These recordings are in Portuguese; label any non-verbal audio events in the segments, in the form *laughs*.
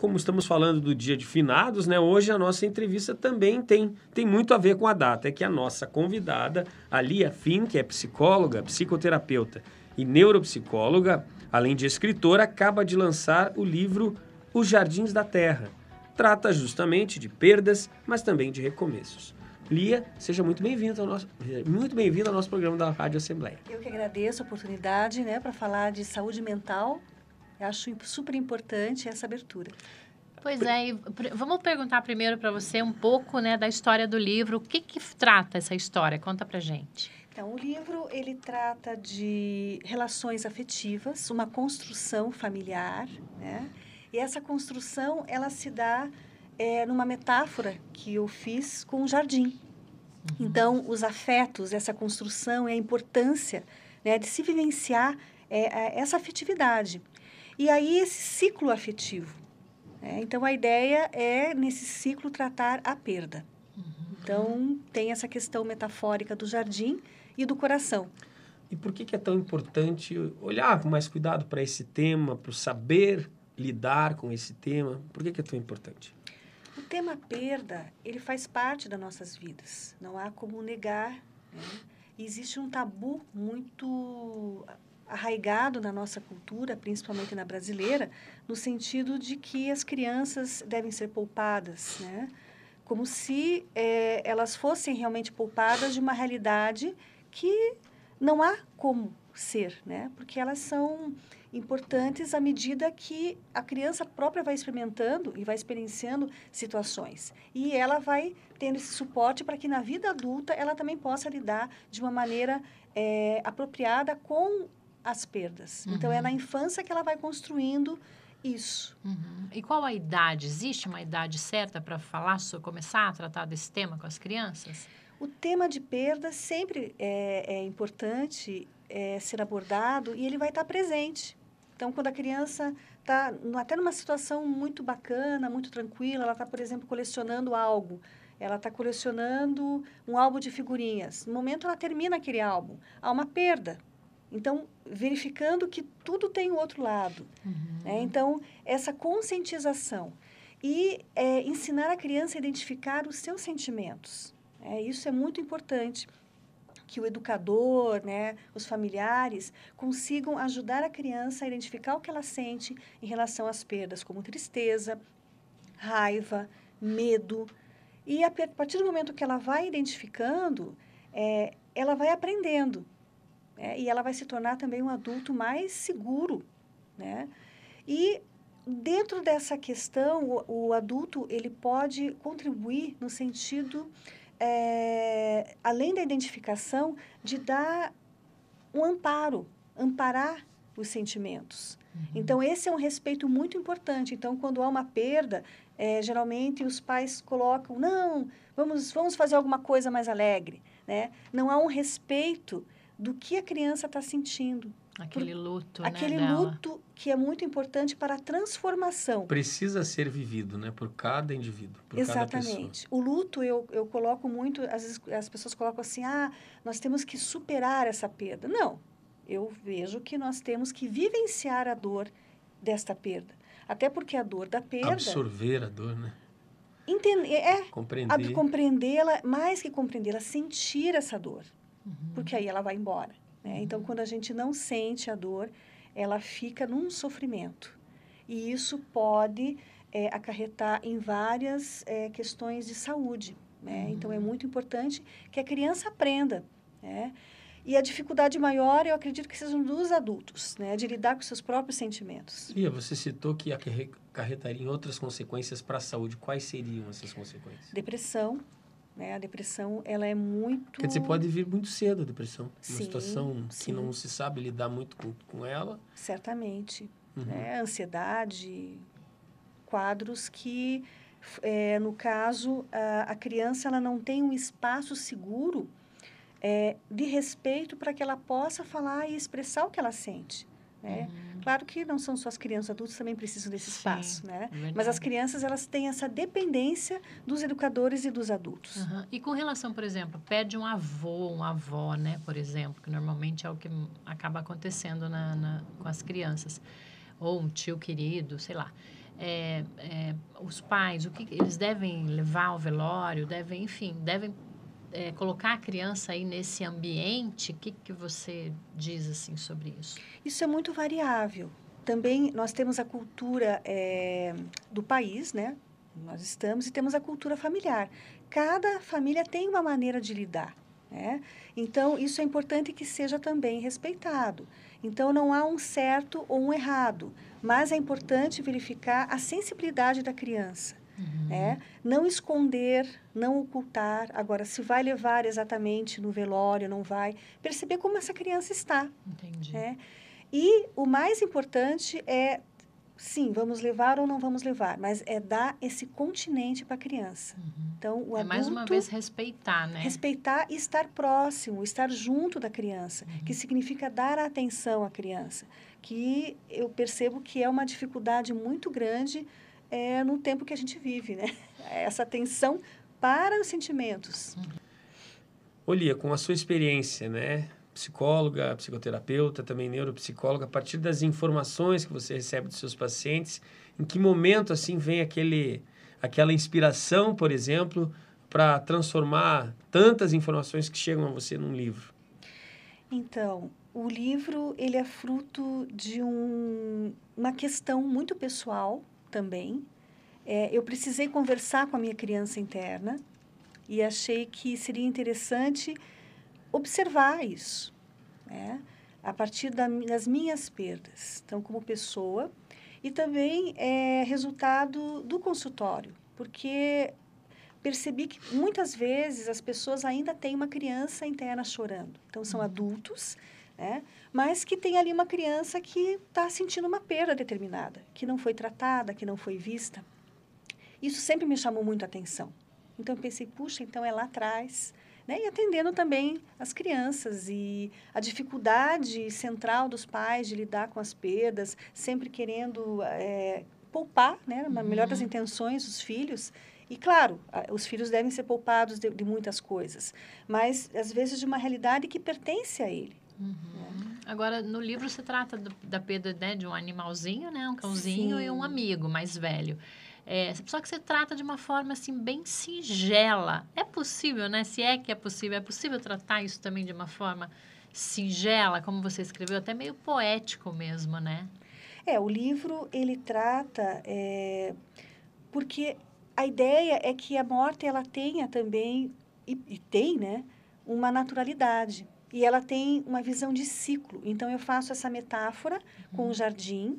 como estamos falando do dia de finados, né, hoje a nossa entrevista também tem, tem muito a ver com a data. É que a nossa convidada, a Lia Finn, que é psicóloga, psicoterapeuta e neuropsicóloga, além de escritora, acaba de lançar o livro Os Jardins da Terra. Trata justamente de perdas, mas também de recomeços. Lia, seja muito bem-vinda ao nosso muito bem-vinda ao nosso programa da Rádio Assembleia. Eu que agradeço a oportunidade, né, para falar de saúde mental eu acho super importante essa abertura. Pois é, vamos perguntar primeiro para você um pouco né, da história do livro. O que, que trata essa história? Conta para gente. Então, o livro ele trata de relações afetivas, uma construção familiar, né? E essa construção ela se dá é, numa metáfora que eu fiz com o jardim. Uhum. Então, os afetos, essa construção e a importância né, de se vivenciar é, é essa afetividade. E aí esse ciclo afetivo. Né? Então a ideia é nesse ciclo tratar a perda. Uhum. Então tem essa questão metafórica do jardim e do coração. E por que, que é tão importante olhar com mais cuidado para esse tema, para saber lidar com esse tema? Por que, que é tão importante? O tema perda, ele faz parte das nossas vidas. Não há como negar. Né? existe um tabu muito arraigado na nossa cultura, principalmente na brasileira, no sentido de que as crianças devem ser poupadas, né? como se é, elas fossem realmente poupadas de uma realidade que não há como ser, né? porque elas são importantes à medida que a criança própria vai experimentando e vai experienciando situações. E ela vai tendo esse suporte para que na vida adulta ela também possa lidar de uma maneira é, apropriada com as perdas. Uhum. Então, é uhum. na infância que ela vai construindo isso. Uhum. E qual a idade? Existe uma idade certa para falar, começar a tratar desse tema com as crianças? O tema de perda sempre é, é importante é, ser abordado e ele vai estar tá presente. Então, quando a criança está até numa situação muito bacana, muito tranquila, ela está, por exemplo, colecionando algo, ela está colecionando um álbum de figurinhas. No momento, ela termina aquele álbum. Há uma perda então, verificando que tudo tem o outro lado. Uhum. Né? Então, essa conscientização. E é, ensinar a criança a identificar os seus sentimentos. É, isso é muito importante. Que o educador, né, os familiares, consigam ajudar a criança a identificar o que ela sente em relação às perdas, como tristeza, raiva, medo. E a partir do momento que ela vai identificando, é, ela vai aprendendo né? E ela vai se tornar também um adulto mais seguro, né? E dentro dessa questão, o, o adulto ele pode contribuir no sentido, é, além da identificação, de dar um amparo, amparar os sentimentos. Uhum. Então, esse é um respeito muito importante. Então, quando há uma perda, é, geralmente os pais colocam, não, vamos, vamos fazer alguma coisa mais alegre. Né? Não há um respeito do que a criança está sentindo. Aquele luto, né, Aquele né, luto dela. que é muito importante para a transformação. Precisa ser vivido, né? Por cada indivíduo, por Exatamente. Cada o luto, eu, eu coloco muito, às vezes as pessoas colocam assim, ah, nós temos que superar essa perda. Não, eu vejo que nós temos que vivenciar a dor desta perda. Até porque a dor da perda... Absorver a dor, né? Entender, é. Compreender. Compreendê-la, mais que compreendê-la, sentir essa dor uhum. porque aí ela vai embora. Né? Então, uhum. quando a gente não sente a dor, ela fica num sofrimento. E isso pode é, acarretar em várias é, questões de saúde. Né? Uhum. Então, é uhum. muito importante que a criança aprenda. Né? E a dificuldade maior, eu acredito que sejam dos adultos, né? de lidar com seus próprios sentimentos. E você citou que acarretaria em outras consequências para a saúde. Quais seriam essas consequências? Depressão, né? A depressão, ela é muito... Quer dizer, pode vir muito cedo a depressão. Sim, uma situação sim. que não se sabe lidar muito com, com ela. Certamente. Uhum. Né? Ansiedade, quadros que, é, no caso, a, a criança ela não tem um espaço seguro é, de respeito para que ela possa falar e expressar o que ela sente. Né? Uhum. Claro que não são só as crianças, adultos também precisam desse espaço, Sim, né? É verdade. Mas as crianças, elas têm essa dependência dos educadores e dos adultos. Uhum. E com relação, por exemplo, pede um avô, uma avó, né, por exemplo, que normalmente é o que acaba acontecendo na, na com as crianças. Ou um tio querido, sei lá. É, é, os pais, o que eles devem levar ao velório, devem, enfim, devem é, colocar a criança aí nesse ambiente, o que, que você diz assim sobre isso? Isso é muito variável. Também nós temos a cultura é, do país, né? Nós estamos e temos a cultura familiar. Cada família tem uma maneira de lidar. Né? Então, isso é importante que seja também respeitado. Então, não há um certo ou um errado, mas é importante verificar a sensibilidade da criança. Uhum. Né? Não esconder, não ocultar. Agora, se vai levar exatamente no velório, não vai. Perceber como essa criança está. Entendi. Né? E o mais importante é, sim, vamos levar ou não vamos levar, mas é dar esse continente para a criança. Uhum. Então, o é adulto, mais uma vez respeitar, né? Respeitar e estar próximo, estar junto da criança, uhum. que significa dar atenção à criança, que eu percebo que é uma dificuldade muito grande é, no tempo que a gente vive, né? É essa atenção para os sentimentos. Uhum. Olia, com a sua experiência, né? Psicóloga, psicoterapeuta, também neuropsicóloga, a partir das informações que você recebe dos seus pacientes, em que momento assim vem aquele, aquela inspiração, por exemplo, para transformar tantas informações que chegam a você num livro? Então, o livro ele é fruto de um, uma questão muito pessoal também. É, eu precisei conversar com a minha criança interna e achei que seria interessante observar isso, né? a partir da, das minhas perdas, então como pessoa e também é resultado do consultório, porque percebi que muitas vezes as pessoas ainda têm uma criança interna chorando, então são uhum. adultos né? Mas que tem ali uma criança que está sentindo uma perda determinada, que não foi tratada, que não foi vista. Isso sempre me chamou muito a atenção. Então eu pensei, puxa, então é lá atrás, né? E atendendo também as crianças e a dificuldade central dos pais de lidar com as perdas, sempre querendo é, poupar, né? Na uhum. melhor das intenções, os filhos. E claro, os filhos devem ser poupados de, de, muitas coisas, mas às vezes de uma realidade que pertence a ele, Uhum. Agora, no livro se trata do, da perda né, de um animalzinho, né? Um cãozinho Sim. e um amigo mais velho. É, só que você trata de uma forma assim bem singela. É possível, né? Se é que é possível, é possível tratar isso também de uma forma singela, como você escreveu, até meio poético mesmo, né? É, o livro ele trata é, porque a ideia é que a morte ela tenha também e, e tem, né, uma naturalidade e ela tem uma visão de ciclo. Então, eu faço essa metáfora com o uhum. jardim,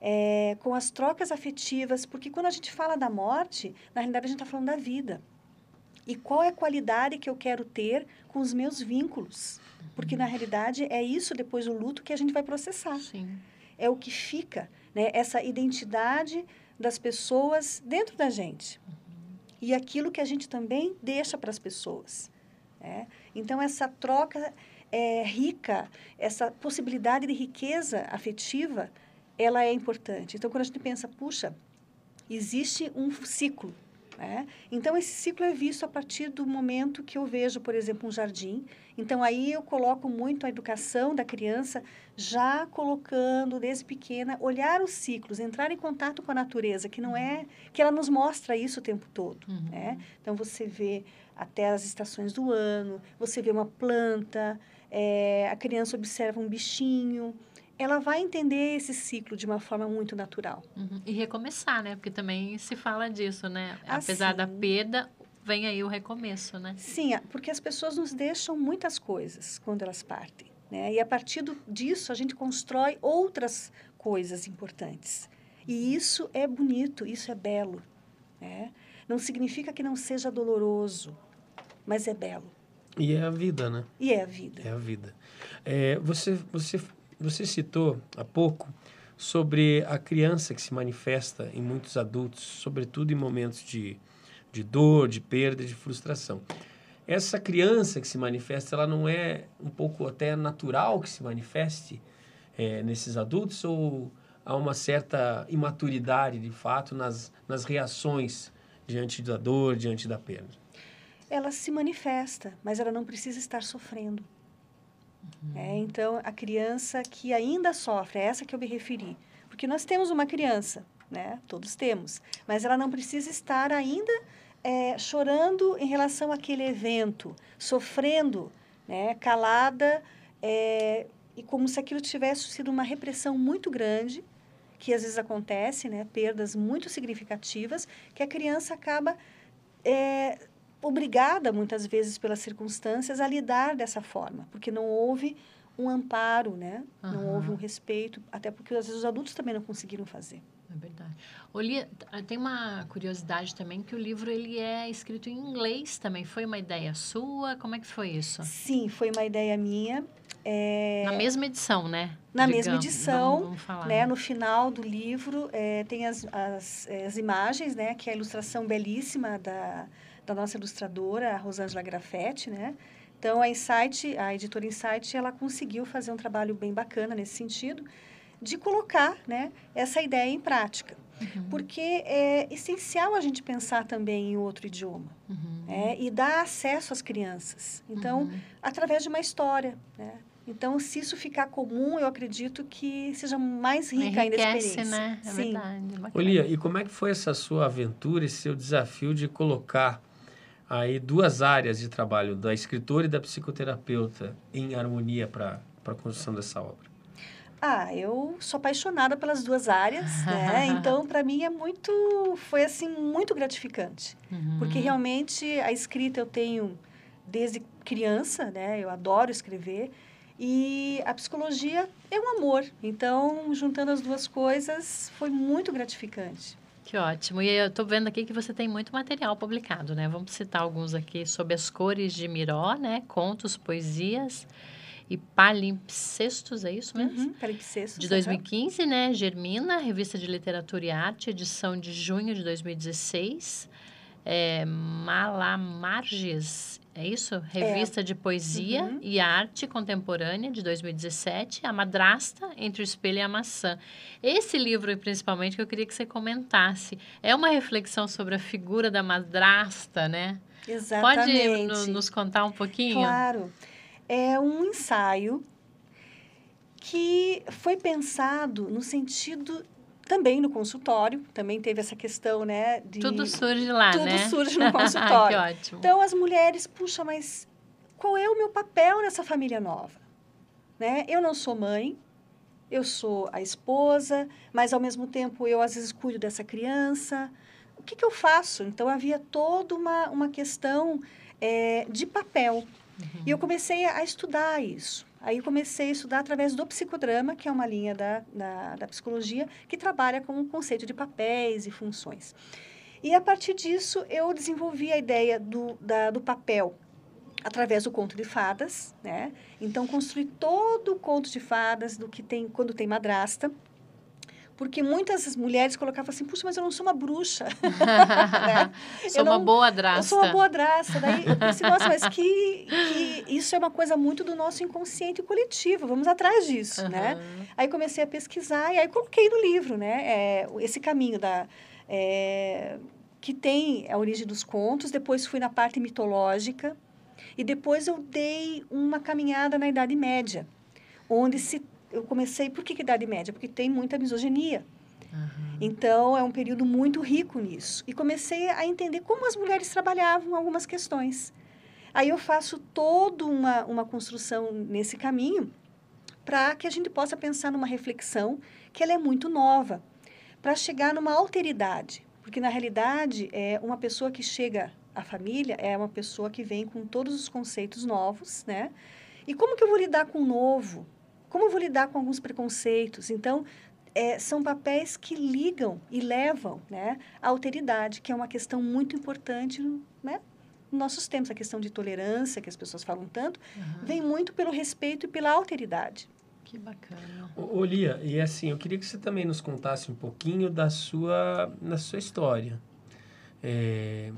é, com as trocas afetivas, porque quando a gente fala da morte, na realidade a gente está falando da vida. E qual é a qualidade que eu quero ter com os meus vínculos? Porque na uhum. realidade é isso depois do luto que a gente vai processar. Sim. É o que fica, né? Essa identidade das pessoas dentro da gente. Uhum. E aquilo que a gente também deixa para as pessoas. Né? Então, essa troca é, rica, essa possibilidade de riqueza afetiva, ela é importante. Então, quando a gente pensa, puxa, existe um ciclo né? Então, esse ciclo é visto a partir do momento que eu vejo, por exemplo, um jardim. Então, aí eu coloco muito a educação da criança, já colocando desde pequena, olhar os ciclos, entrar em contato com a natureza, que não é. que ela nos mostra isso o tempo todo. Uhum. Né? Então, você vê até as estações do ano, você vê uma planta, é, a criança observa um bichinho ela vai entender esse ciclo de uma forma muito natural. Uhum. E recomeçar, né? Porque também se fala disso, né? Assim, Apesar da perda, vem aí o recomeço, né? Sim, é, porque as pessoas nos deixam muitas coisas quando elas partem, né? E a partir disso a gente constrói outras coisas importantes. E isso é bonito, isso é belo, né? Não significa que não seja doloroso, mas é belo. E é a vida, né? E é a vida. É a vida. É, você, você você citou há pouco sobre a criança que se manifesta em muitos adultos, sobretudo em momentos de, de dor, de perda, de frustração. Essa criança que se manifesta, ela não é um pouco até natural que se manifeste é, nesses adultos ou há uma certa imaturidade, de fato, nas, nas reações diante da dor, diante da perda? Ela se manifesta, mas ela não precisa estar sofrendo. Uhum. É, então, a criança que ainda sofre, é essa que eu me referi. Porque nós temos uma criança, né? Todos temos. Mas ela não precisa estar ainda é, chorando em relação àquele evento, sofrendo, né? Calada, é, e como se aquilo tivesse sido uma repressão muito grande, que às vezes acontece, né? Perdas muito significativas, que a criança acaba é, obrigada, muitas vezes, pelas circunstâncias, a lidar dessa forma, porque não houve um amparo, né? Uhum. Não houve um respeito, até porque às vezes os adultos também não conseguiram fazer. É verdade. Olha, tem uma curiosidade também que o livro ele é escrito em inglês também. Foi uma ideia sua? Como é que foi isso? Sim, foi uma ideia minha. É... Na mesma edição, né? Na Digamos, mesma edição, vamos, vamos falar, né? No final do livro é, tem as, as, é, as imagens, né? Que é a ilustração belíssima da da nossa ilustradora, a Rosângela Grafetti, né? Então, a Insight, a editora Insight, ela conseguiu fazer um trabalho bem bacana nesse sentido, de colocar né, essa ideia em prática. Uhum. Porque é essencial a gente pensar também em outro idioma uhum. né, e dar acesso às crianças. Então, uhum. através de uma história. Né? Então, se isso ficar comum, eu acredito que seja mais rica ainda a experiência. Né? É Sim. verdade. Olia, e como é que foi essa sua aventura, e seu desafio de colocar aí duas áreas de trabalho, da escritora e da psicoterapeuta, em harmonia para a construção dessa obra? Ah, eu sou apaixonada pelas duas áreas, né? *laughs* Então, para mim é muito, foi assim muito gratificante, uhum. porque realmente a escrita eu tenho desde criança, né? Eu adoro escrever e a psicologia é um amor. Então, juntando as duas coisas, foi muito gratificante. Que ótimo. E eu estou vendo aqui que você tem muito material publicado, né? Vamos citar alguns aqui sobre as cores de Miró, né? Contos, poesias e palimpsestos, é isso mesmo? Uhum, palimpsestos. De 2015, né? Germina, Revista de Literatura e Arte, edição de junho de 2016. É, Malamarges, é isso? É. Revista é. de Poesia uhum. e Arte Contemporânea, de 2017, A Madrasta, Entre o Espelho e a Maçã. Esse livro, principalmente, que eu queria que você comentasse, é uma reflexão sobre a figura da madrasta, né? Exatamente. Pode no, nos contar um pouquinho? Claro. É um ensaio que foi pensado no sentido também no consultório, também teve essa questão, né? De, tudo surge lá, tudo né? Tudo surge *laughs* no ah, consultório. que ótimo. Então, as mulheres, puxa, mas qual é o meu papel nessa família nova? Né? Eu não sou mãe, eu sou a esposa, mas ao mesmo tempo eu às vezes cuido dessa criança. O que, que eu faço? Então, havia toda uma, uma questão é, de papel. Uhum. E eu comecei a estudar isso. Aí comecei a estudar através do psicodrama, que é uma linha da, da, da psicologia que trabalha com o conceito de papéis e funções. E a partir disso eu desenvolvi a ideia do, da, do papel através do conto de fadas, né? Então construí todo o conto de fadas do que tem quando tem madrasta, porque muitas mulheres colocavam assim, puxa, mas eu não sou uma bruxa. *laughs* né? Sou eu uma não, boa draça. Eu sou uma boa draça. Daí eu pensei, assim, nossa, mas que, que isso é uma coisa muito do nosso inconsciente coletivo, vamos atrás disso, uhum. né? Aí comecei a pesquisar e aí coloquei no livro, né? É, esse caminho da... É, que tem a origem dos contos, depois fui na parte mitológica, e depois eu dei uma caminhada na Idade Média, onde se eu comecei, por que, que Idade Média? Porque tem muita misoginia. Uhum. Então, é um período muito rico nisso. E comecei a entender como as mulheres trabalhavam algumas questões. Aí eu faço toda uma, uma construção nesse caminho para que a gente possa pensar numa reflexão que ela é muito nova, para chegar numa alteridade. Porque, na realidade, é uma pessoa que chega à família é uma pessoa que vem com todos os conceitos novos, né? E como que eu vou lidar com o novo? Como eu vou lidar com alguns preconceitos? Então, é, são papéis que ligam e levam né, à alteridade, que é uma questão muito importante né, nos nossos tempos. A questão de tolerância, que as pessoas falam tanto, uhum. vem muito pelo respeito e pela alteridade. Que bacana. Ô, Lia, e assim, eu queria que você também nos contasse um pouquinho da sua, da sua história. É,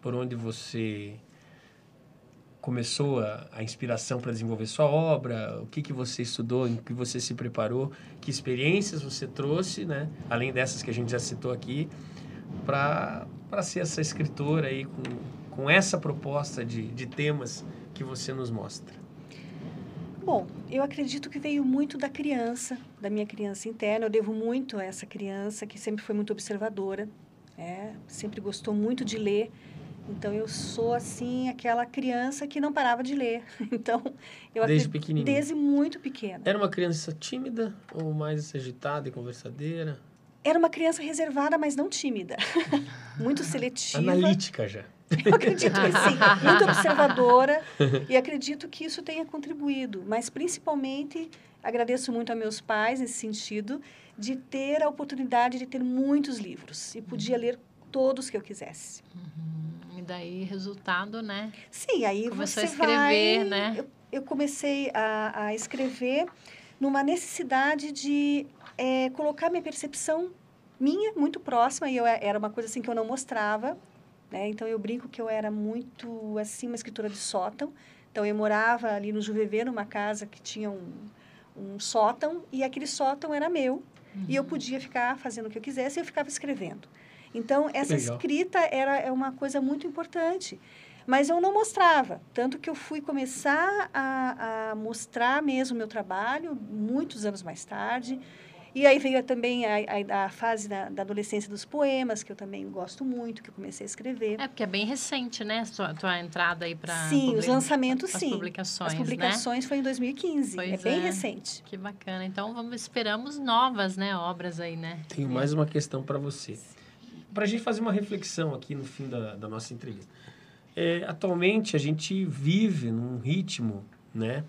por onde você começou a, a inspiração para desenvolver sua obra, o que, que você estudou, em que você se preparou, que experiências você trouxe, né? além dessas que a gente já citou aqui, para ser essa escritora aí com, com essa proposta de, de temas que você nos mostra? Bom, eu acredito que veio muito da criança, da minha criança interna. Eu devo muito a essa criança que sempre foi muito observadora, é sempre gostou muito de ler então eu sou assim aquela criança que não parava de ler. *laughs* Então eu desde pequenininha. Desde muito pequena. Era uma criança tímida ou mais agitada e conversadeira? Era uma criança reservada, mas não tímida. *laughs* muito seletiva. Analítica já. *laughs* Eu acredito que sim. Muito observadora e acredito que isso tenha contribuído. Mas principalmente agradeço muito a meus pais nesse sentido de ter a oportunidade de ter muitos livros e podia uhum. ler todos que eu quisesse. Uhum daí resultado, né? Sim, aí Começou você a escrever, vai... né? Eu, eu comecei a, a, escrever numa necessidade de é, colocar minha percepção minha muito próxima e eu é, era uma coisa assim que eu não mostrava, né? Então eu brinco que eu era muito assim uma escritora de sótão. Então eu morava ali no Juvevê, numa casa que tinha um, um sótão e aquele sótão era meu uhum. e eu uhum. podia ficar fazendo o que eu quisesse e eu ficava escrevendo. Então, essa escrita era é uma coisa muito importante. Mas eu não mostrava. Tanto que eu fui começar a, a mostrar mesmo o meu trabalho muitos anos mais tarde. E aí veio também a, a, a fase da, da, adolescência dos poemas, que eu também gosto muito, que eu comecei a escrever. É, porque é bem recente, né? Sua, tua entrada aí para. Sim, os lançamentos, sim. As publicações. As né? publicações né? foi em 2015. Pois é bem é. recente. Que bacana. Então, vamos, esperamos novas né, obras aí, né? Tenho mais uma questão para você. Sim para a gente fazer uma reflexão aqui no fim da, da nossa entrevista. É, atualmente a gente vive num ritmo, né,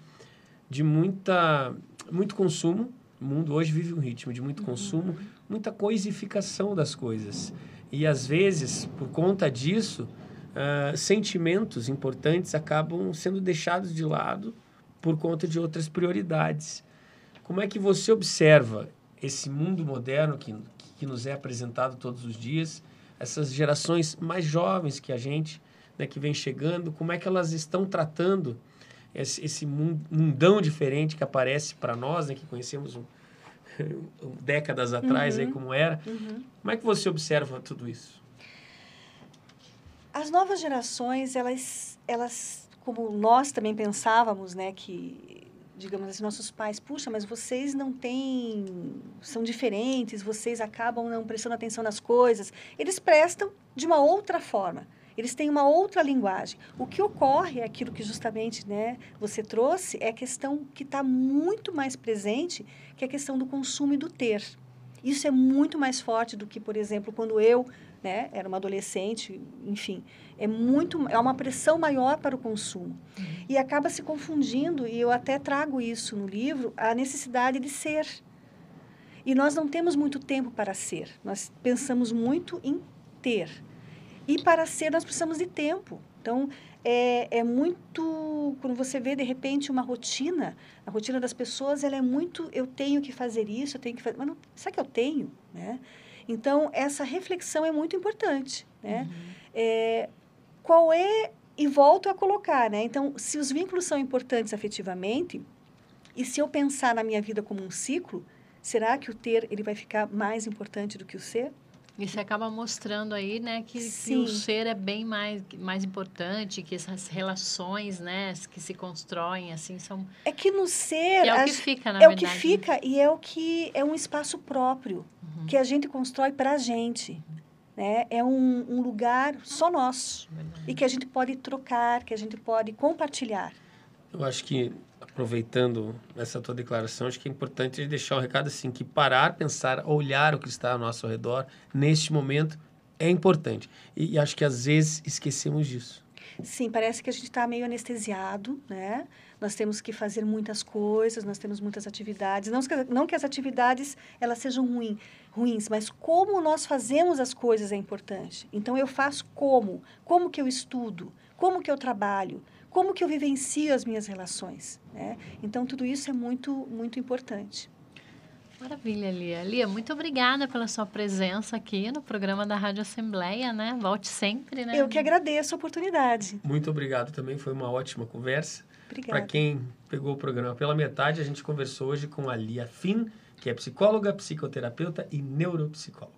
de muita muito consumo. O mundo hoje vive um ritmo de muito uhum. consumo, muita coisificação das coisas. E às vezes, por conta disso, uh, sentimentos importantes acabam sendo deixados de lado por conta de outras prioridades. Como é que você observa esse mundo moderno que que nos é apresentado todos os dias, essas gerações mais jovens que a gente, né, que vem chegando, como é que elas estão tratando esse, esse mundão diferente que aparece para nós, né, que conhecemos um, *laughs* um décadas atrás, uhum. aí como era. Uhum. Como é que você observa tudo isso? As novas gerações, elas, elas como nós também pensávamos, né, que digamos assim, nossos pais, puxa, mas vocês não têm, são diferentes, vocês acabam não prestando atenção nas coisas. Eles prestam de uma outra forma. Eles têm uma outra linguagem. O que ocorre é aquilo que justamente né, você trouxe, é a questão que está muito mais presente, que é a questão do consumo e do ter. Isso é muito mais forte do que, por exemplo, quando eu né? Era uma adolescente, enfim. É muito, é uma pressão maior para o consumo. Uhum. E acaba se confundindo, e eu até trago isso no livro, a necessidade de ser. E nós não temos muito tempo para ser. Nós pensamos muito em ter. E para ser, nós precisamos de tempo. Então, é, é muito. Quando você vê, de repente, uma rotina, a rotina das pessoas, ela é muito. Eu tenho que fazer isso, eu tenho que fazer. Mas não, será que eu tenho? Né? Então, essa reflexão é muito importante, né? Uhum. É, qual é, e volto a colocar, né? Então, se os vínculos são importantes afetivamente, e se eu pensar na minha vida como um ciclo, será que o ter ele vai ficar mais importante do que o ser? E você acaba mostrando aí, né, que, que, o ser é bem mais, mais importante, que essas relações, né, que se constroem, assim, são... É que no ser... Que é o que fica, na é verdade. É o que né? fica e é o que é um espaço próprio, que a gente constrói para a gente. Né? É um, um lugar só nosso e que a gente pode trocar, que a gente pode compartilhar. Eu acho que, aproveitando essa tua declaração, acho que é importante deixar o um recado assim, que parar, pensar, olhar o que está ao nosso redor, neste momento, é importante. E, e acho que às vezes esquecemos disso. Sim, parece que a gente está meio anestesiado, né? Nós temos que fazer muitas coisas, nós temos muitas atividades. Não que, não que as atividades elas sejam ruim, ruins, mas como nós fazemos as coisas é importante. Então, eu faço como? Como que eu estudo? Como que eu trabalho? Como que eu vivencio as minhas relações? Né? Então, tudo isso é muito, muito importante. Maravilha, Lia. Lia, muito obrigada pela sua presença aqui no programa da Rádio Assembleia, né? Volte sempre, né? Eu que agradeço a oportunidade. Muito obrigado também, foi uma ótima conversa. Obrigada. Para quem pegou o programa pela metade, a gente conversou hoje com a Lia Finn, que é psicóloga, psicoterapeuta e neuropsicóloga.